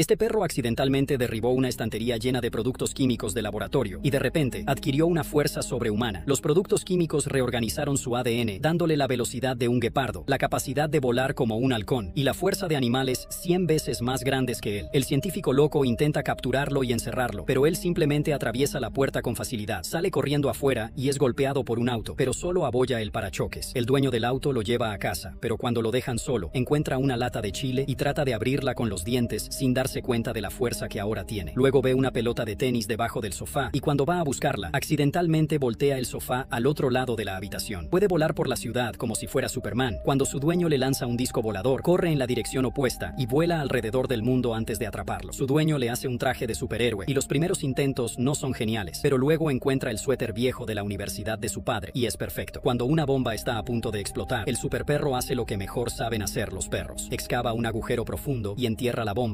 Este perro accidentalmente derribó una estantería llena de productos químicos de laboratorio y de repente adquirió una fuerza sobrehumana. Los productos químicos reorganizaron su ADN, dándole la velocidad de un guepardo, la capacidad de volar como un halcón y la fuerza de animales 100 veces más grandes que él. El científico loco intenta capturarlo y encerrarlo, pero él simplemente atraviesa la puerta con facilidad, sale corriendo afuera y es golpeado por un auto, pero solo aboya el parachoques. El dueño del auto lo lleva a casa, pero cuando lo dejan solo, encuentra una lata de chile y trata de abrirla con los dientes sin dar se cuenta de la fuerza que ahora tiene. Luego ve una pelota de tenis debajo del sofá y cuando va a buscarla, accidentalmente voltea el sofá al otro lado de la habitación. Puede volar por la ciudad como si fuera Superman. Cuando su dueño le lanza un disco volador, corre en la dirección opuesta y vuela alrededor del mundo antes de atraparlo. Su dueño le hace un traje de superhéroe y los primeros intentos no son geniales, pero luego encuentra el suéter viejo de la universidad de su padre y es perfecto. Cuando una bomba está a punto de explotar, el superperro hace lo que mejor saben hacer los perros. Excava un agujero profundo y entierra la bomba.